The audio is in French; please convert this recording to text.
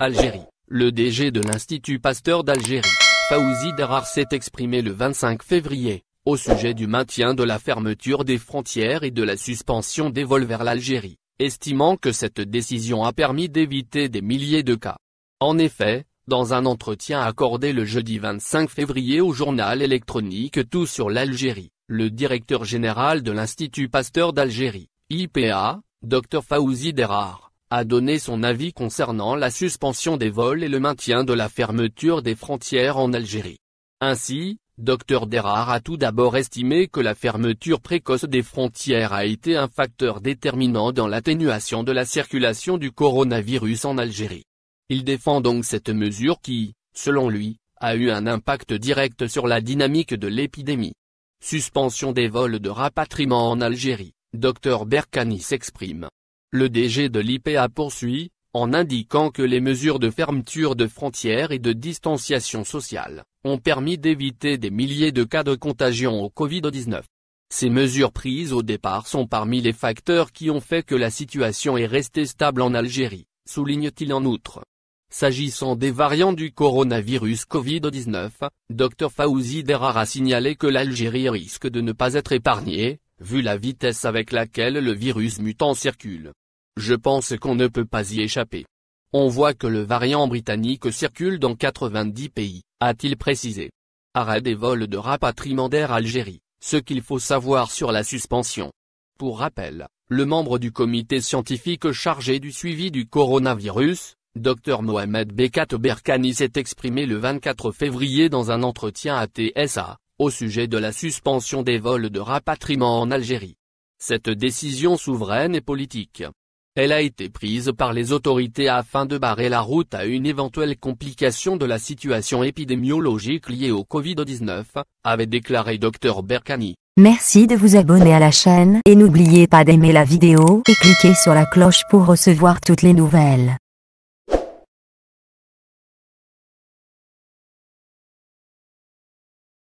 Algérie. Le DG de l'Institut Pasteur d'Algérie, Faouzi Derar s'est exprimé le 25 février, au sujet du maintien de la fermeture des frontières et de la suspension des vols vers l'Algérie, estimant que cette décision a permis d'éviter des milliers de cas. En effet, dans un entretien accordé le jeudi 25 février au journal électronique Tout sur l'Algérie, le directeur général de l'Institut Pasteur d'Algérie, IPA, Dr Faouzi Derar, a donné son avis concernant la suspension des vols et le maintien de la fermeture des frontières en Algérie. Ainsi, Dr Derrard a tout d'abord estimé que la fermeture précoce des frontières a été un facteur déterminant dans l'atténuation de la circulation du coronavirus en Algérie. Il défend donc cette mesure qui, selon lui, a eu un impact direct sur la dynamique de l'épidémie. Suspension des vols de rapatriement en Algérie, Dr Berkani s'exprime. Le DG de l'IPA poursuit, en indiquant que les mesures de fermeture de frontières et de distanciation sociale, ont permis d'éviter des milliers de cas de contagion au Covid-19. Ces mesures prises au départ sont parmi les facteurs qui ont fait que la situation est restée stable en Algérie, souligne-t-il en outre. S'agissant des variants du coronavirus Covid-19, Dr Fawzi Derar a signalé que l'Algérie risque de ne pas être épargnée, vu la vitesse avec laquelle le virus mutant circule. Je pense qu'on ne peut pas y échapper. On voit que le variant britannique circule dans 90 pays, a-t-il précisé. Arrêt des vols de rapatriement d'Air Algérie, ce qu'il faut savoir sur la suspension. Pour rappel, le membre du comité scientifique chargé du suivi du coronavirus, Dr Mohamed Bekat Berkani s'est exprimé le 24 février dans un entretien à TSA, au sujet de la suspension des vols de rapatriement en Algérie. Cette décision souveraine et politique. Elle a été prise par les autorités afin de barrer la route à une éventuelle complication de la situation épidémiologique liée au Covid-19, avait déclaré Dr Berkani. Merci de vous abonner à la chaîne et n'oubliez pas d'aimer la vidéo et cliquez sur la cloche pour recevoir toutes les nouvelles.